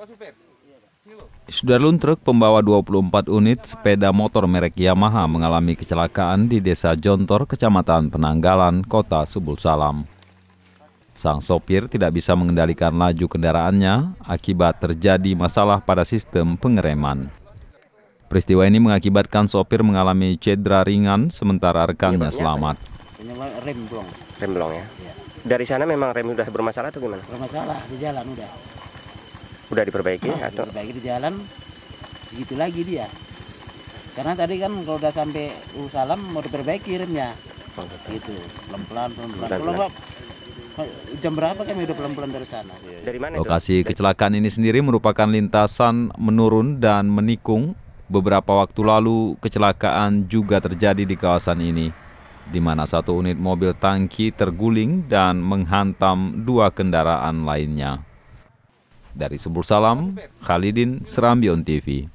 Iya, sudah truk pembawa 24 unit sepeda motor merek Yamaha mengalami kecelakaan di Desa Jontor, Kecamatan Penanggalan, Kota Subul Salam. Sang sopir tidak bisa mengendalikan laju kendaraannya akibat terjadi masalah pada sistem pengereman. Peristiwa ini mengakibatkan sopir mengalami cedera ringan sementara rekannya iya, selamat. Rem blong. Rem blong ya. Iya. Dari sana memang rem sudah bermasalah atau gimana? Bermasalah di jalan udah udah diperbaiki nah, atau diperbaiki di jalan gitu lagi dia karena tadi kan kalau udah sampai Usalam mau diperbaiki remnya oh, gitu pelan-pelan pelan-pelan kalau jam berapa kami udah pelan-pelan dari sana iya, iya. dari mana lokasi itu? kecelakaan ini sendiri merupakan lintasan menurun dan menikung beberapa waktu lalu kecelakaan juga terjadi di kawasan ini di mana satu unit mobil tangki terguling dan menghantam dua kendaraan lainnya. Dari Subur Salam, Khalidin, Serambion TV.